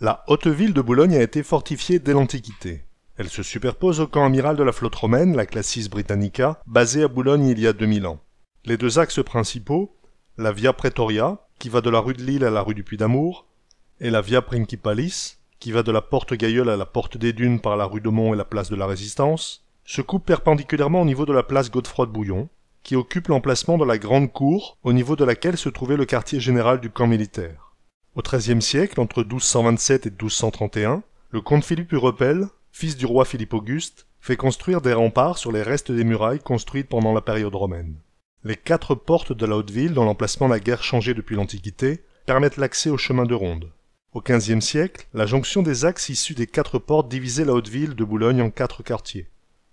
La haute ville de Boulogne a été fortifiée dès l'Antiquité. Elle se superpose au camp amiral de la flotte romaine, la Classis Britannica, basée à Boulogne il y a 2000 ans. Les deux axes principaux, la Via Pretoria, qui va de la rue de Lille à la rue du Puy d'Amour, et la Via Principalis, qui va de la Porte Gailleul à la Porte des Dunes par la rue de Mont et la place de la Résistance, se coupent perpendiculairement au niveau de la place Godefroy de Bouillon, qui occupe l'emplacement de la Grande Cour, au niveau de laquelle se trouvait le quartier général du camp militaire. Au XIIIe siècle, entre 1227 et 1231, le comte Philippe Hurepel, fils du roi Philippe Auguste, fait construire des remparts sur les restes des murailles construites pendant la période romaine. Les quatre portes de la haute ville, dont l'emplacement n'a guère changé depuis l'Antiquité, permettent l'accès au chemin de ronde. Au XVe siècle, la jonction des axes issus des quatre portes divisait la haute ville de Boulogne en quatre quartiers.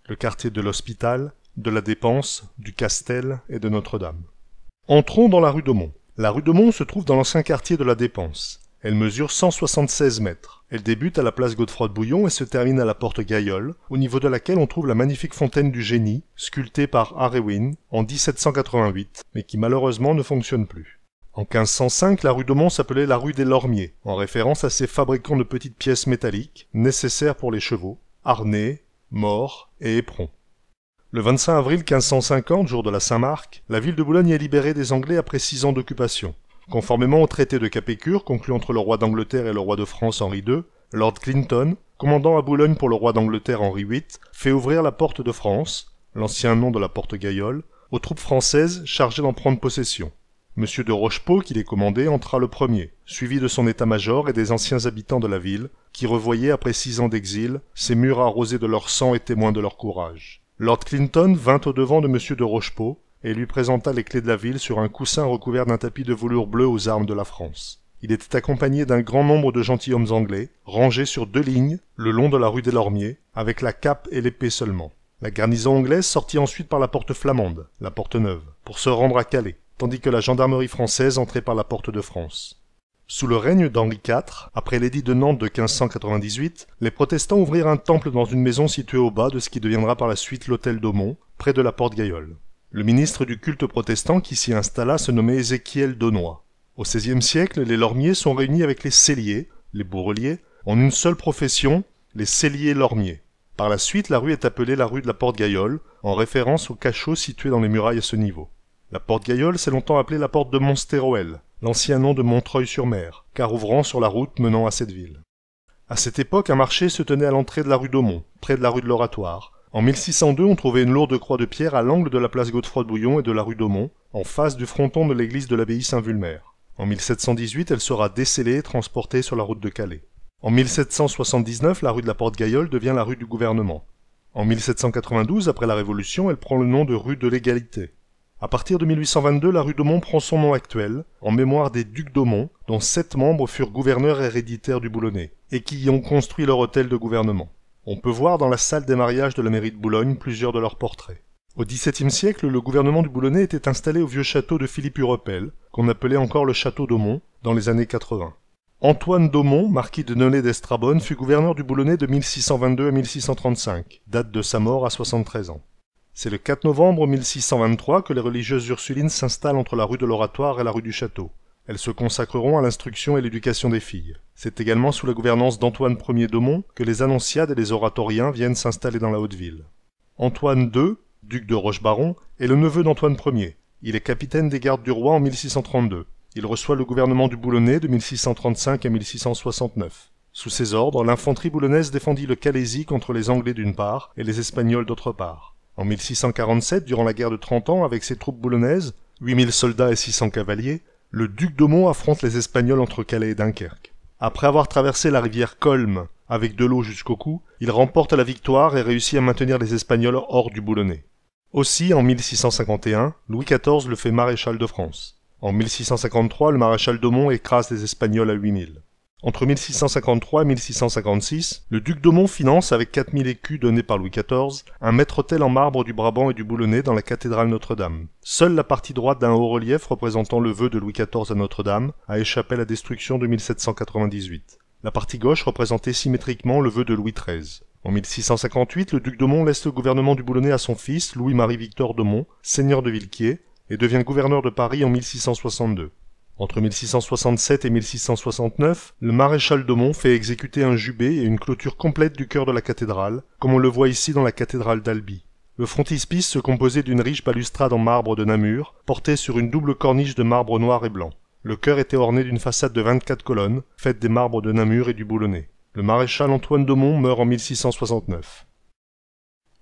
Le quartier de l'Hospital, de la Dépense, du Castel et de Notre-Dame. Entrons dans la rue d'Aumont. La rue de Mont se trouve dans l'ancien quartier de la Dépense. Elle mesure 176 mètres. Elle débute à la place Godefroy Bouillon et se termine à la porte Gaillol, au niveau de laquelle on trouve la magnifique fontaine du génie, sculptée par Arewin en 1788, mais qui malheureusement ne fonctionne plus. En 1505, la rue de Mont s'appelait la rue des Lormiers, en référence à ses fabricants de petites pièces métalliques nécessaires pour les chevaux, harnais, mors et éperons. Le 25 avril 1550, jour de la Saint-Marc, la ville de Boulogne est libérée des Anglais après six ans d'occupation. Conformément au traité de Capécure, conclu entre le roi d'Angleterre et le roi de France Henri II, Lord Clinton, commandant à Boulogne pour le roi d'Angleterre Henri VIII, fait ouvrir la porte de France, l'ancien nom de la porte Gaillole, aux troupes françaises chargées d'en prendre possession. Monsieur de Rochepot, qui les commandait, entra le premier, suivi de son état-major et des anciens habitants de la ville, qui revoyaient, après six ans d'exil, ces murs arrosés de leur sang et témoins de leur courage. Lord Clinton vint au-devant de M. de Rochepot et lui présenta les clés de la ville sur un coussin recouvert d'un tapis de velours bleu aux armes de la France. Il était accompagné d'un grand nombre de gentilshommes anglais, rangés sur deux lignes, le long de la rue des Lormiers, avec la cape et l'épée seulement. La garnison anglaise sortit ensuite par la porte flamande, la porte neuve, pour se rendre à Calais, tandis que la gendarmerie française entrait par la porte de France. Sous le règne d'Henri IV, après l'édit de Nantes de 1598, les protestants ouvrirent un temple dans une maison située au bas de ce qui deviendra par la suite l'hôtel d'Aumont, près de la porte Gaillol. Le ministre du culte protestant qui s'y installa se nommait Ézéchiel Donois. Au XVIe siècle, les lormiers sont réunis avec les celliers, les bourreliers, en une seule profession, les celliers lormiers. Par la suite, la rue est appelée la rue de la Porte Gaillole, en référence au cachot situé dans les murailles à ce niveau. La porte Gaillol s'est longtemps appelée la porte de Monstéroël, l'ancien nom de Montreuil-sur-Mer, car ouvrant sur la route menant à cette ville. À cette époque, un marché se tenait à l'entrée de la rue d'Aumont, près de la rue de l'Oratoire. En 1602, on trouvait une lourde croix de pierre à l'angle de la place Godefroy Bouillon et de la rue d'Aumont, en face du fronton de l'église de l'abbaye Saint-Vulmer. En 1718, elle sera décellée et transportée sur la route de Calais. En 1779, la rue de la Porte-Gaillol devient la rue du gouvernement. En 1792, après la Révolution, elle prend le nom de rue de l'égalité. À partir de 1822, la rue d'Aumont prend son nom actuel, en mémoire des ducs d'Aumont, dont sept membres furent gouverneurs héréditaires du Boulonnais, et qui y ont construit leur hôtel de gouvernement. On peut voir dans la salle des mariages de la mairie de Boulogne plusieurs de leurs portraits. Au XVIIe siècle, le gouvernement du Boulonnais était installé au vieux château de Philippe Hurepel, qu'on appelait encore le château d'Aumont, dans les années 80. Antoine d'Aumont, marquis de Nolay d'Estrabonne, fut gouverneur du Boulonnais de 1622 à 1635, date de sa mort à 73 ans. C'est le 4 novembre 1623 que les religieuses ursulines s'installent entre la rue de l'Oratoire et la rue du Château. Elles se consacreront à l'instruction et l'éducation des filles. C'est également sous la gouvernance d'Antoine Ier d'Aumont que les annonciades et les oratoriens viennent s'installer dans la haute ville. Antoine II, duc de Rochebaron, est le neveu d'Antoine Ier. Il est capitaine des gardes du roi en 1632. Il reçoit le gouvernement du Boulonnais de 1635 à 1669. Sous ses ordres, l'infanterie boulonnaise défendit le Calaisie contre les Anglais d'une part et les Espagnols d'autre part. En 1647, durant la guerre de Trente Ans, avec ses troupes boulonnaises, 8000 soldats et 600 cavaliers, le duc d'Aumont affronte les Espagnols entre Calais et Dunkerque. Après avoir traversé la rivière Colme avec de l'eau jusqu'au cou, il remporte la victoire et réussit à maintenir les Espagnols hors du Boulonnais. Aussi, en 1651, Louis XIV le fait maréchal de France. En 1653, le maréchal d'Aumont écrase les Espagnols à 8000. Entre 1653 et 1656, le duc d'Aumont finance, avec 4000 écus donnés par Louis XIV, un maître-autel en marbre du Brabant et du Boulonnais dans la cathédrale Notre-Dame. Seule la partie droite d'un haut-relief représentant le vœu de Louis XIV à Notre-Dame a échappé à la destruction de 1798. La partie gauche représentait symétriquement le vœu de Louis XIII. En 1658, le duc d'Aumont laisse le gouvernement du Boulonnais à son fils, Louis-Marie-Victor d'Aumont, seigneur de Villequier, et devient gouverneur de Paris en 1662. Entre 1667 et 1669, le maréchal d'Aumont fait exécuter un jubé et une clôture complète du cœur de la cathédrale, comme on le voit ici dans la cathédrale d'Albi. Le frontispice se composait d'une riche balustrade en marbre de Namur, portée sur une double corniche de marbre noir et blanc. Le cœur était orné d'une façade de 24 colonnes, faite des marbres de Namur et du Boulonnais. Le maréchal Antoine d'Aumont meurt en 1669.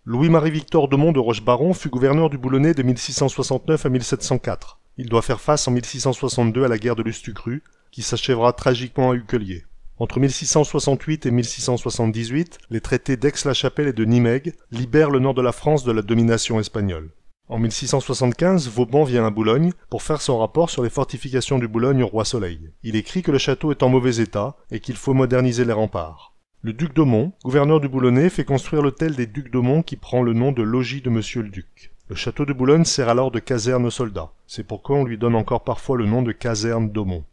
Louis-Marie-Victor Mont de Rochebaron fut gouverneur du Boulonnais de 1669 à 1704. Il doit faire face en 1662 à la guerre de Lustucru, qui s'achèvera tragiquement à Ucquelier. Entre 1668 et 1678, les traités d'Aix-la-Chapelle et de Nimègue libèrent le nord de la France de la domination espagnole. En 1675, Vauban vient à Boulogne pour faire son rapport sur les fortifications du Boulogne au roi Soleil. Il écrit que le château est en mauvais état et qu'il faut moderniser les remparts. Le duc d'Aumont, gouverneur du Boulonnais, fait construire l'hôtel des ducs d'Aumont qui prend le nom de logis de Monsieur le Duc. Le château de Boulogne sert alors de caserne aux soldats. C'est pourquoi on lui donne encore parfois le nom de caserne d'Aumont.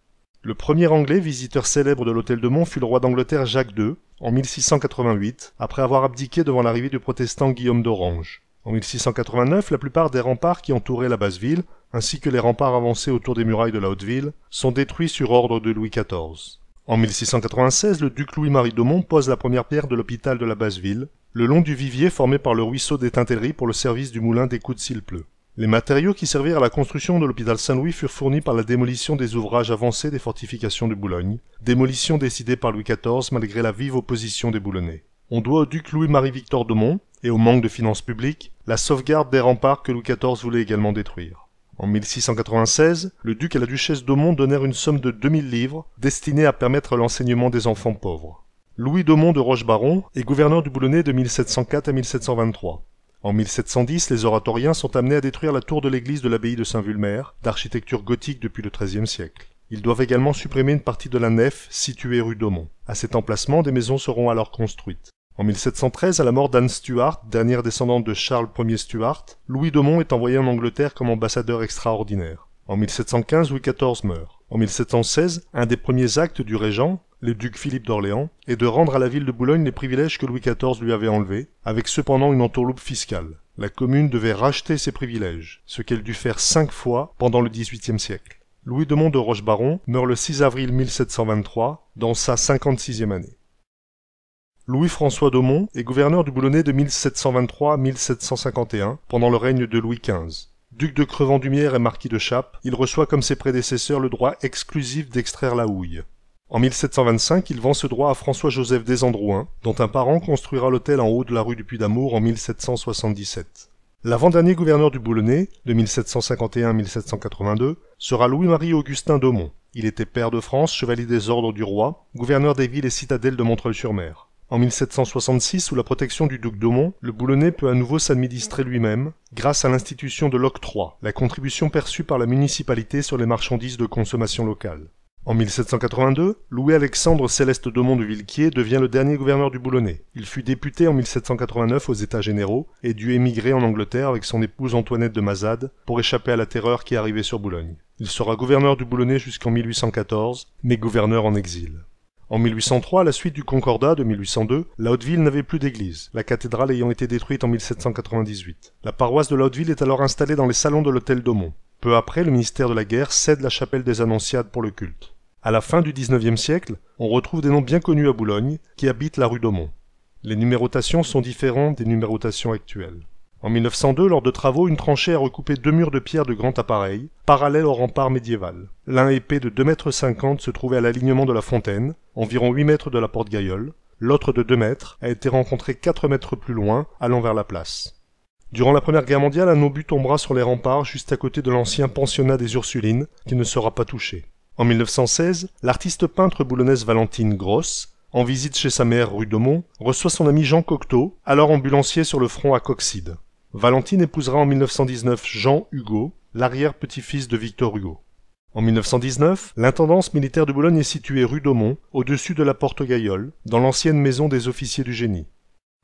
Le premier anglais visiteur célèbre de l'hôtel de fut le roi d'Angleterre Jacques II en 1688, après avoir abdiqué devant l'arrivée du protestant Guillaume d'Orange. En 1689, la plupart des remparts qui entouraient la basse ville, ainsi que les remparts avancés autour des murailles de la haute ville, sont détruits sur ordre de Louis XIV. En 1696, le duc Louis-Marie d'Aumont pose la première pierre de l'hôpital de la Basse-Ville, le long du vivier formé par le ruisseau des Tintelleries pour le service du moulin des coups s'il Les matériaux qui servirent à la construction de l'hôpital Saint-Louis furent fournis par la démolition des ouvrages avancés des fortifications de Boulogne, démolition décidée par Louis XIV malgré la vive opposition des Boulonnais. On doit au duc Louis-Marie-Victor d'Aumont, et au manque de finances publiques, la sauvegarde des remparts que Louis XIV voulait également détruire. En 1696, le duc et la duchesse d'Aumont donnèrent une somme de 2000 livres destinée à permettre l'enseignement des enfants pauvres. Louis d'Aumont de Rochebaron est gouverneur du Boulonnais de 1704 à 1723. En 1710, les oratoriens sont amenés à détruire la tour de l'église de l'abbaye de Saint-Vulmer, d'architecture gothique depuis le XIIIe siècle. Ils doivent également supprimer une partie de la nef située rue d'Aumont. À cet emplacement, des maisons seront alors construites. En 1713, à la mort d'Anne Stuart, dernière descendante de Charles Ier Stuart, Louis de Mont est envoyé en Angleterre comme ambassadeur extraordinaire. En 1715, Louis XIV meurt. En 1716, un des premiers actes du régent, le duc Philippe d'Orléans, est de rendre à la ville de Boulogne les privilèges que Louis XIV lui avait enlevés, avec cependant une entourloupe fiscale. La commune devait racheter ses privilèges, ce qu'elle dut faire cinq fois pendant le XVIIIe siècle. Louis de Mont de Rochebaron meurt le 6 avril 1723, dans sa 56e année. Louis-François d'Aumont est gouverneur du Boulonnais de 1723 à 1751, pendant le règne de Louis XV. Duc de crevent dumière et marquis de Chape, il reçoit comme ses prédécesseurs le droit exclusif d'extraire la houille. En 1725, il vend ce droit à François-Joseph Desandrouin, dont un parent construira l'hôtel en haut de la rue du Puy d'Amour en 1777. L'avant-dernier gouverneur du Boulonnais, de 1751 à 1782, sera Louis-Marie-Augustin d'Aumont. Il était pair de France, chevalier des ordres du roi, gouverneur des villes et citadelles de Montreuil-sur-Mer. En 1766, sous la protection du duc d'Aumont, le Boulonnais peut à nouveau s'administrer lui-même, grâce à l'institution de l'octroi, la contribution perçue par la municipalité sur les marchandises de consommation locale. En 1782, Louis-Alexandre Céleste Daumont de Villequier devient le dernier gouverneur du Boulonnais. Il fut député en 1789 aux États généraux et dut émigrer en Angleterre avec son épouse Antoinette de Mazade pour échapper à la terreur qui arrivait sur Boulogne. Il sera gouverneur du Boulonnais jusqu'en 1814, mais gouverneur en exil. En 1803, à la suite du Concordat de 1802, la Haute-Ville n'avait plus d'église, la cathédrale ayant été détruite en 1798. La paroisse de la Haute-Ville est alors installée dans les salons de l'hôtel d'Aumont. Peu après, le ministère de la Guerre cède la chapelle des Annonciades pour le culte. À la fin du XIXe siècle, on retrouve des noms bien connus à Boulogne qui habitent la rue d'Aumont. Les numérotations sont différentes des numérotations actuelles. En 1902, lors de travaux, une tranchée a recoupé deux murs de pierre de grand appareil, parallèles au rempart médiéval. L'un épais de 2,50 m se trouvait à l'alignement de la fontaine, environ 8 mètres de la porte Gaïole. L'autre de 2 mètres a été rencontré 4 mètres plus loin, allant vers la place. Durant la Première Guerre mondiale, un obus tombera sur les remparts juste à côté de l'ancien pensionnat des Ursulines, qui ne sera pas touché. En 1916, l'artiste peintre boulonnaise Valentine Gross, en visite chez sa mère rue Daumont, reçoit son ami Jean Cocteau, alors ambulancier sur le front à Coxide. Valentine épousera en 1919 Jean Hugo, l'arrière-petit-fils de Victor Hugo. En 1919, l'intendance militaire de Boulogne est située rue d'Aumont, au-dessus de la porte Gaillol, dans l'ancienne maison des officiers du génie.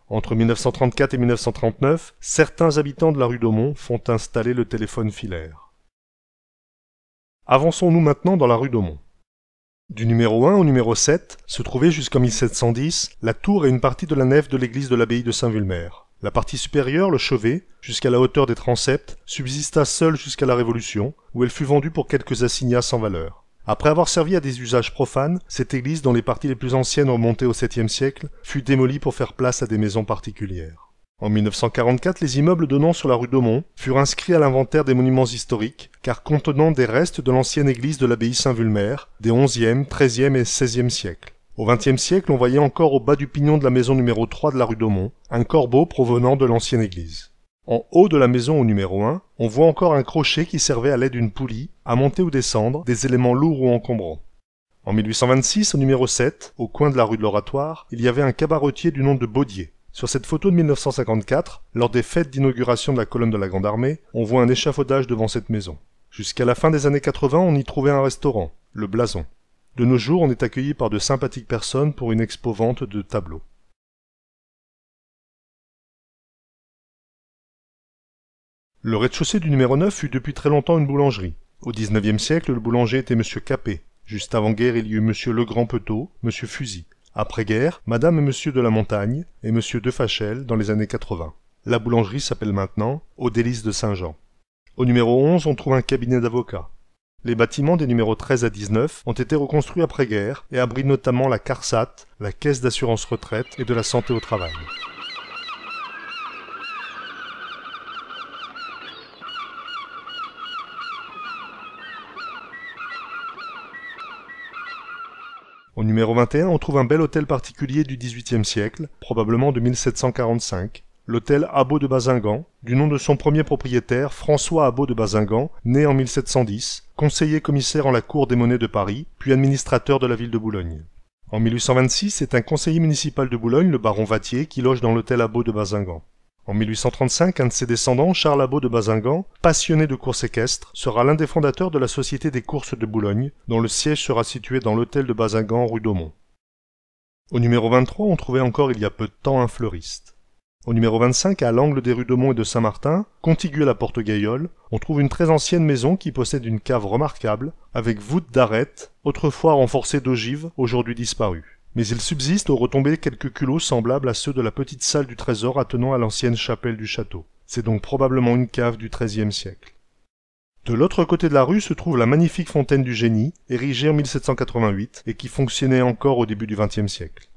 Entre 1934 et 1939, certains habitants de la rue d'Aumont font installer le téléphone filaire. Avançons-nous maintenant dans la rue d'Aumont. Du numéro 1 au numéro 7 se trouvaient jusqu'en 1710 la tour et une partie de la nef de l'église de l'abbaye de Saint-Vulmer. La partie supérieure, le chevet, jusqu'à la hauteur des transepts, subsista seule jusqu'à la Révolution, où elle fut vendue pour quelques assignats sans valeur. Après avoir servi à des usages profanes, cette église, dont les parties les plus anciennes remontaient au VIIe siècle, fut démolie pour faire place à des maisons particulières. En 1944, les immeubles donnant sur la rue d'Aumont furent inscrits à l'inventaire des monuments historiques, car contenant des restes de l'ancienne église de l'abbaye Saint-Vulmer des XIe, XIIIe et XVIe siècles. Au XXe siècle, on voyait encore au bas du pignon de la maison numéro 3 de la rue d'Aumont un corbeau provenant de l'ancienne église. En haut de la maison au numéro 1, on voit encore un crochet qui servait à l'aide d'une poulie à monter ou descendre des éléments lourds ou encombrants. En 1826, au numéro 7, au coin de la rue de l'Oratoire, il y avait un cabaretier du nom de Baudier. Sur cette photo de 1954, lors des fêtes d'inauguration de la colonne de la Grande Armée, on voit un échafaudage devant cette maison. Jusqu'à la fin des années 80, on y trouvait un restaurant, le Blason. De nos jours, on est accueilli par de sympathiques personnes pour une expo-vente de tableaux. Le rez-de-chaussée du numéro 9 fut depuis très longtemps une boulangerie. Au XIXe siècle, le boulanger était M. Capet. Juste avant-guerre, il y eut M. Legrand peteau M. Fusil. Après-guerre, Madame et M. de la Montagne et M. de Fachel dans les années 80. La boulangerie s'appelle maintenant Au délice de Saint-Jean. Au numéro 11, on trouve un cabinet d'avocats. Les bâtiments des numéros 13 à 19 ont été reconstruits après-guerre et abritent notamment la CARSAT, la Caisse d'assurance retraite et de la santé au travail. Au numéro 21, on trouve un bel hôtel particulier du XVIIIe siècle, probablement de 1745, l'hôtel Abaud de Bazingan, du nom de son premier propriétaire François Abaud de Bazingan, né en 1710, conseiller commissaire en la Cour des monnaies de Paris, puis administrateur de la ville de Boulogne. En 1826, c'est un conseiller municipal de Boulogne, le baron Vatier, qui loge dans l'hôtel abaud de Bazingan. En 1835, un de ses descendants, Charles Abeau de Bazingan, passionné de courses équestres, sera l'un des fondateurs de la Société des courses de Boulogne, dont le siège sera situé dans l'hôtel de Bazingan rue d'Aumont. Au numéro 23, on trouvait encore il y a peu de temps un fleuriste. Au numéro 25, à l'angle des rues Daumont et de Saint-Martin, contiguë à la porte gaillole on trouve une très ancienne maison qui possède une cave remarquable, avec voûte d'arête, autrefois renforcée d'ogives, aujourd'hui disparue. Mais il subsiste aux retombées quelques culots semblables à ceux de la petite salle du trésor attenant à l'ancienne chapelle du château. C'est donc probablement une cave du XIIIe siècle. De l'autre côté de la rue se trouve la magnifique fontaine du génie, érigée en 1788 et qui fonctionnait encore au début du XXe siècle.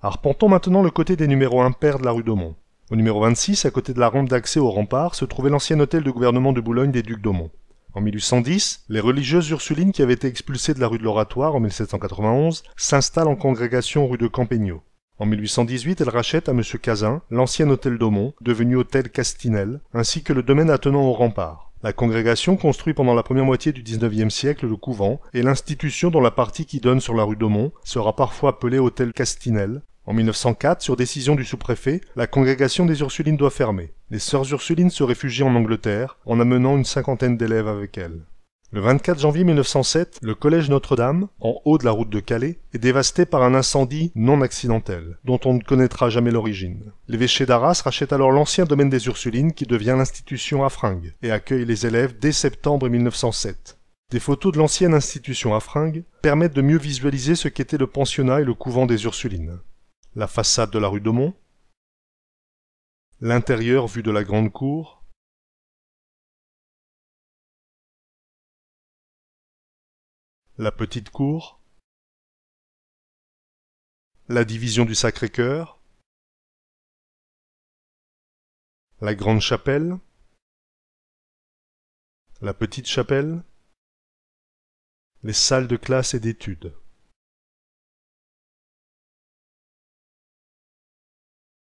Arpentons maintenant le côté des numéros impairs de la rue Daumont. Au numéro 26, à côté de la rampe d'accès au rempart, se trouvait l'ancien hôtel de gouvernement de Boulogne des Ducs d'Aumont. En 1810, les religieuses ursulines qui avaient été expulsées de la rue de l'Oratoire en 1791 s'installent en congrégation rue de Campegno. En 1818, elles rachètent à M. Cazin l'ancien hôtel d'Aumont, devenu hôtel Castinel, ainsi que le domaine attenant au rempart. La congrégation construit pendant la première moitié du XIXe siècle le couvent et l'institution dont la partie qui donne sur la rue d'Aumont sera parfois appelée hôtel Castinel, en 1904, sur décision du sous-préfet, la congrégation des Ursulines doit fermer. Les sœurs Ursulines se réfugient en Angleterre en amenant une cinquantaine d'élèves avec elles. Le 24 janvier 1907, le collège Notre-Dame, en haut de la route de Calais, est dévasté par un incendie non accidentel, dont on ne connaîtra jamais l'origine. L'évêché d'Arras rachète alors l'ancien domaine des Ursulines qui devient l'institution Afringue et accueille les élèves dès septembre 1907. Des photos de l'ancienne institution Afringue permettent de mieux visualiser ce qu'était le pensionnat et le couvent des Ursulines la façade de la rue Daumont, l'intérieur vu de la grande cour, la petite cour, la division du Sacré-Cœur, la grande chapelle, la petite chapelle, les salles de classe et d'études.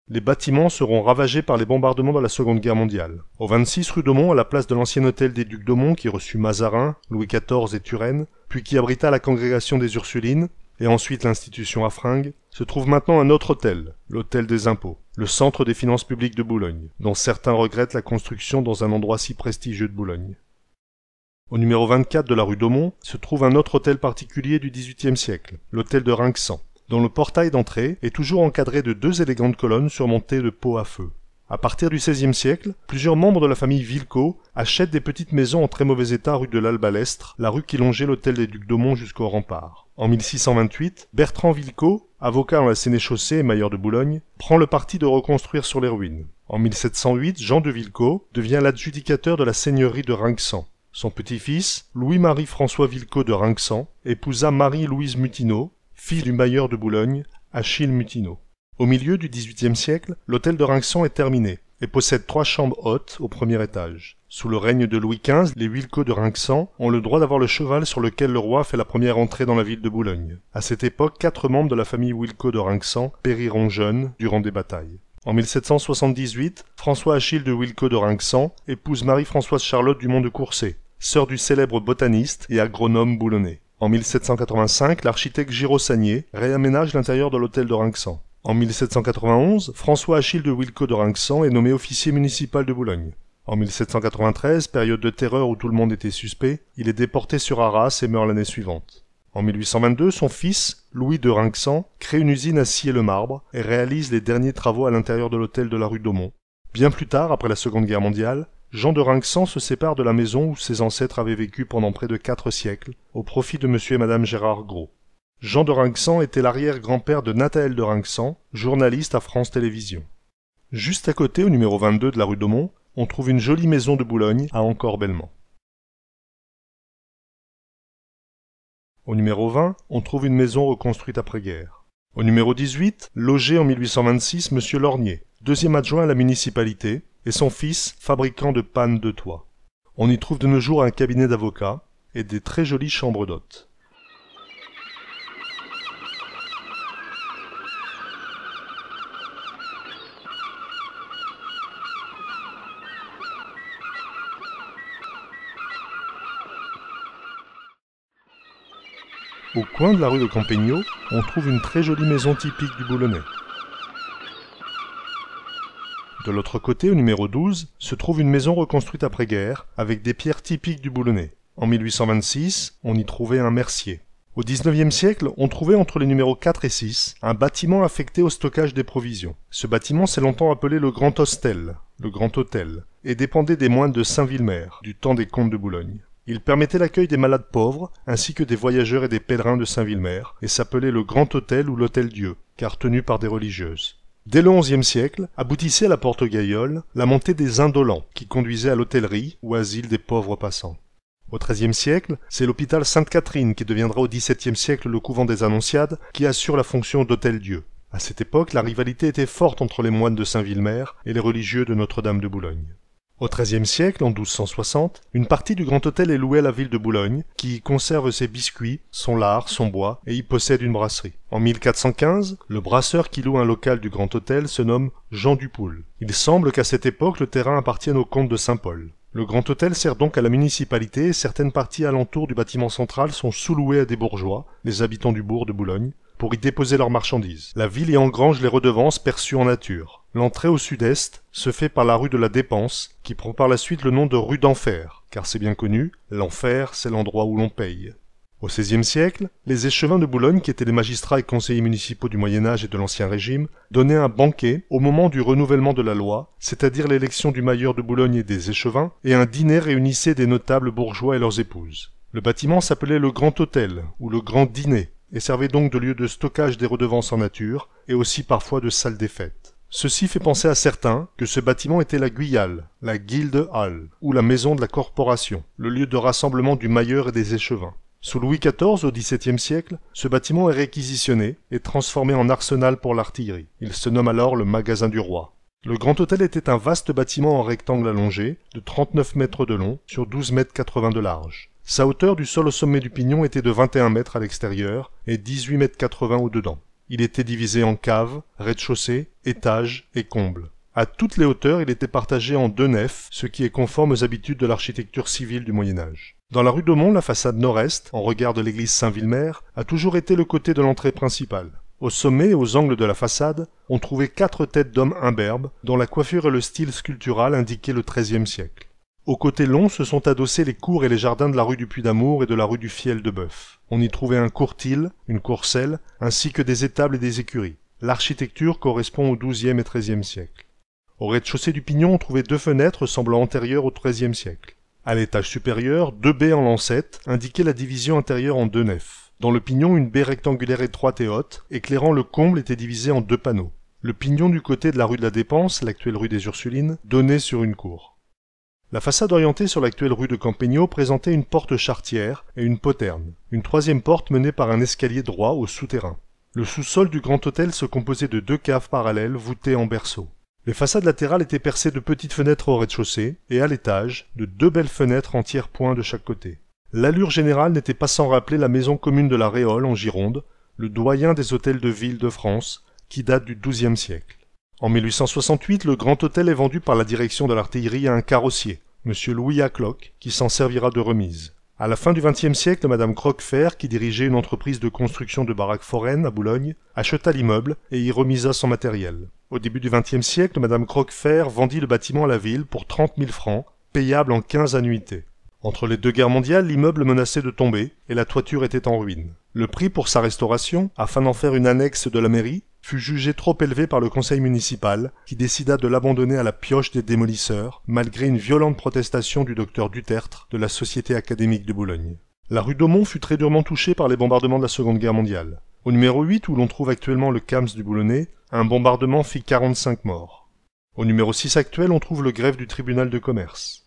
Les bâtiments seront ravagés par les bombardements de la Seconde Guerre mondiale. Au 26 rue d'Aumont, à la place de l'ancien hôtel des Ducs d'Aumont qui reçut Mazarin, Louis XIV et Turenne, puis qui abrita la congrégation des Ursulines, et ensuite l'institution à se trouve maintenant un autre hôtel, l'hôtel des impôts, le centre des finances publiques de Boulogne, dont certains regrettent la construction dans un endroit si prestigieux de Boulogne. Au numéro 24 de la rue d'Aumont se trouve un autre hôtel particulier du XVIIIe siècle, l'hôtel de Rinxan dont le portail d'entrée est toujours encadré de deux élégantes colonnes surmontées de pots à feu. À partir du XVIe siècle, plusieurs membres de la famille Vilco achètent des petites maisons en très mauvais état rue de l'Albalestre, la rue qui longeait l'hôtel des Ducs d'Aumont jusqu'au rempart. En 1628, Bertrand Vilco, avocat dans la Sénéchaussée et mailleur de Boulogne, prend le parti de reconstruire sur les ruines. En 1708, Jean de Vilco devient l'adjudicateur de la seigneurie de Rinxan. Son petit-fils, Louis-Marie-François Vilco de Rinxan, épousa Marie-Louise Mutineau, fils du mailleur de Boulogne, Achille Mutineau. Au milieu du XVIIIe siècle, l'hôtel de Rinxan est terminé et possède trois chambres hautes au premier étage. Sous le règne de Louis XV, les Wilco de Rinxan ont le droit d'avoir le cheval sur lequel le roi fait la première entrée dans la ville de Boulogne. À cette époque, quatre membres de la famille Wilco de Rinxan périront jeunes durant des batailles. En 1778, François Achille de Wilco de Rinxan épouse Marie-Françoise Charlotte Dumont de courçay sœur du célèbre botaniste et agronome boulonnais. En 1785, l'architecte Giraud Sagnier réaménage l'intérieur de l'hôtel de Rinxan. En 1791, François Achille de Wilco de Rinxan est nommé officier municipal de Boulogne. En 1793, période de terreur où tout le monde était suspect, il est déporté sur Arras et meurt l'année suivante. En 1822, son fils, Louis de Rinxan, crée une usine à scier le marbre et réalise les derniers travaux à l'intérieur de l'hôtel de la rue Daumont. Bien plus tard, après la Seconde Guerre mondiale, Jean de Rinxan se sépare de la maison où ses ancêtres avaient vécu pendant près de quatre siècles, au profit de M. et Mme Gérard Gros. Jean de Rinxan était l'arrière-grand-père de Nathalie de Rinxan, journaliste à France Télévisions. Juste à côté, au numéro 22 de la rue Daumont, on trouve une jolie maison de Boulogne à encore Au numéro 20, on trouve une maison reconstruite après-guerre. Au numéro 18, logé en 1826 M. Lornier, deuxième adjoint à la municipalité, et son fils, fabricant de pannes de toit. On y trouve de nos jours un cabinet d'avocats et des très jolies chambres d'hôtes. Au coin de la rue de Campegno, on trouve une très jolie maison typique du Boulonnais. De l'autre côté, au numéro 12, se trouve une maison reconstruite après-guerre, avec des pierres typiques du Boulonnais. En 1826, on y trouvait un mercier. Au XIXe siècle, on trouvait entre les numéros 4 et 6 un bâtiment affecté au stockage des provisions. Ce bâtiment s'est longtemps appelé le Grand Hostel, le Grand Hôtel, et dépendait des moines de Saint-Vilmer, du temps des comtes de Boulogne. Il permettait l'accueil des malades pauvres, ainsi que des voyageurs et des pèlerins de Saint-Vilmer, et s'appelait le Grand Hôtel ou l'Hôtel Dieu, car tenu par des religieuses. Dès le XIe siècle, aboutissait à la porte Gaillole la montée des indolents, qui conduisait à l'hôtellerie ou asile des pauvres passants. Au XIIIe siècle, c'est l'hôpital Sainte-Catherine qui deviendra au XVIIe siècle le couvent des Annonciades qui assure la fonction d'hôtel-dieu. À cette époque, la rivalité était forte entre les moines de Saint-Vilmer et les religieux de Notre-Dame de Boulogne. Au XIIIe siècle, en 1260, une partie du grand hôtel est louée à la ville de Boulogne, qui y conserve ses biscuits, son lard, son bois, et y possède une brasserie. En 1415, le brasseur qui loue un local du grand hôtel se nomme Jean Dupoul. Il semble qu'à cette époque, le terrain appartienne au comte de Saint-Paul. Le grand hôtel sert donc à la municipalité et certaines parties alentour du bâtiment central sont sous-louées à des bourgeois, les habitants du bourg de Boulogne, pour y déposer leurs marchandises. La ville y engrange les redevances perçues en nature. L'entrée au sud-est se fait par la rue de la Dépense, qui prend par la suite le nom de rue d'Enfer, car c'est bien connu, l'enfer, c'est l'endroit où l'on paye. Au XVIe siècle, les échevins de Boulogne, qui étaient les magistrats et conseillers municipaux du Moyen Âge et de l'Ancien Régime, donnaient un banquet au moment du renouvellement de la loi, c'est-à-dire l'élection du mailleur de Boulogne et des échevins, et un dîner réunissait des notables bourgeois et leurs épouses. Le bâtiment s'appelait le Grand Hôtel, ou le Grand Dîner, et servait donc de lieu de stockage des redevances en nature, et aussi parfois de salle des fêtes. Ceci fait penser à certains que ce bâtiment était la Guyale, la Guilde Hall, ou la maison de la Corporation, le lieu de rassemblement du mailleur et des échevins. Sous Louis XIV au XVIIe siècle, ce bâtiment est réquisitionné et transformé en arsenal pour l'artillerie. Il se nomme alors le magasin du roi. Le Grand Hôtel était un vaste bâtiment en rectangle allongé, de 39 mètres de long sur 12 mètres 80 de large. Sa hauteur du sol au sommet du pignon était de 21 mètres à l'extérieur et 18 mètres 80 au dedans il était divisé en caves, rez-de-chaussée, étages et combles. À toutes les hauteurs, il était partagé en deux nefs, ce qui est conforme aux habitudes de l'architecture civile du Moyen Âge. Dans la rue d'Aumont, la façade nord-est, en regard de l'église Saint-Vilmer, a toujours été le côté de l'entrée principale. Au sommet et aux angles de la façade, on trouvait quatre têtes d'hommes imberbes, dont la coiffure et le style sculptural indiquaient le XIIIe siècle. Au côté long se sont adossés les cours et les jardins de la rue du Puy-d'Amour et de la rue du Fiel de Bœuf. On y trouvait un courtil, une courcelle, ainsi que des étables et des écuries. L'architecture correspond au XIIe et XIIIe siècle. Au rez-de-chaussée du Pignon, on trouvait deux fenêtres semblant antérieures au XIIIe siècle. À l'étage supérieur, deux baies en lancette indiquaient la division intérieure en deux nefs. Dans le Pignon, une baie rectangulaire étroite et haute, éclairant le comble, était divisée en deux panneaux. Le pignon du côté de la rue de la Dépense, l'actuelle rue des Ursulines, donnait sur une cour. La façade orientée sur l'actuelle rue de Campegno présentait une porte chartière et une poterne, une troisième porte menée par un escalier droit au souterrain. Le sous-sol du grand hôtel se composait de deux caves parallèles voûtées en berceau. Les façades latérales étaient percées de petites fenêtres au rez-de-chaussée et à l'étage de deux belles fenêtres en tiers-point de chaque côté. L'allure générale n'était pas sans rappeler la maison commune de la Réole en Gironde, le doyen des hôtels de ville de France, qui date du XIIe siècle. En 1868, le Grand Hôtel est vendu par la direction de l'artillerie à un carrossier, M. Louis Acloc, qui s'en servira de remise. À la fin du XXe siècle, Madame Croquefer, qui dirigeait une entreprise de construction de baraques foraines à Boulogne, acheta l'immeuble et y remisa son matériel. Au début du XXe siècle, Madame Croquefer vendit le bâtiment à la ville pour 30 000 francs, payable en 15 annuités. Entre les deux guerres mondiales, l'immeuble menaçait de tomber et la toiture était en ruine. Le prix pour sa restauration, afin d'en faire une annexe de la mairie, fut jugé trop élevé par le conseil municipal, qui décida de l'abandonner à la pioche des démolisseurs, malgré une violente protestation du docteur Dutertre de la Société académique de Boulogne. La rue d'Aumont fut très durement touchée par les bombardements de la Seconde Guerre mondiale. Au numéro 8, où l'on trouve actuellement le CAMS du Boulonnais, un bombardement fit 45 morts. Au numéro 6 actuel, on trouve le grève du tribunal de commerce.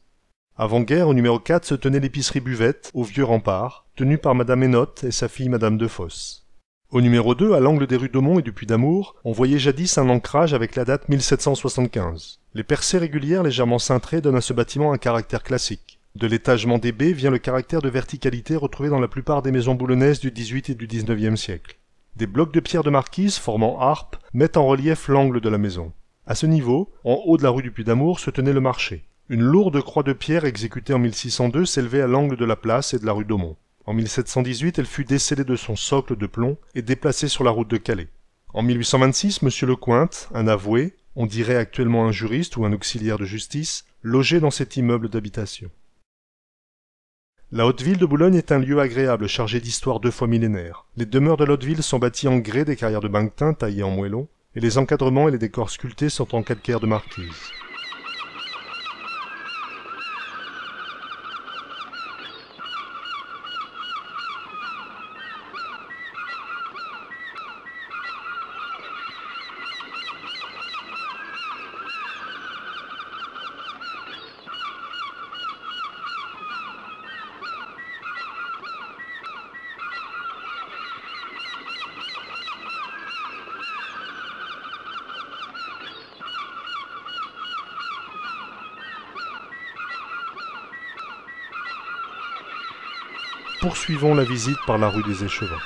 Avant-guerre, au numéro 4 se tenait l'épicerie Buvette, au vieux rempart, tenue par Madame Hénotte et sa fille Madame Defosse. Au numéro 2, à l'angle des rues d'Aumont et du Puy-d'Amour, on voyait jadis un ancrage avec la date 1775. Les percées régulières légèrement cintrées donnent à ce bâtiment un caractère classique. De l'étagement des baies vient le caractère de verticalité retrouvé dans la plupart des maisons boulonnaises du XVIIIe et du XIXe siècle. Des blocs de pierre de marquise formant harpe mettent en relief l'angle de la maison. À ce niveau, en haut de la rue du Puy-d'Amour, se tenait le marché. Une lourde croix de pierre exécutée en 1602 s'élevait à l'angle de la place et de la rue d'Aumont. En 1718, elle fut décédée de son socle de plomb et déplacée sur la route de Calais. En 1826, M. Lecointe, un avoué, on dirait actuellement un juriste ou un auxiliaire de justice, logé dans cet immeuble d'habitation. La haute ville de Boulogne est un lieu agréable chargé d'histoire deux fois millénaire. Les demeures de la haute ville sont bâties en grès des carrières de bain-teint taillées en moellons, et les encadrements et les décors sculptés sont en calcaire de marquise. poursuivons la visite par la rue des Échevins.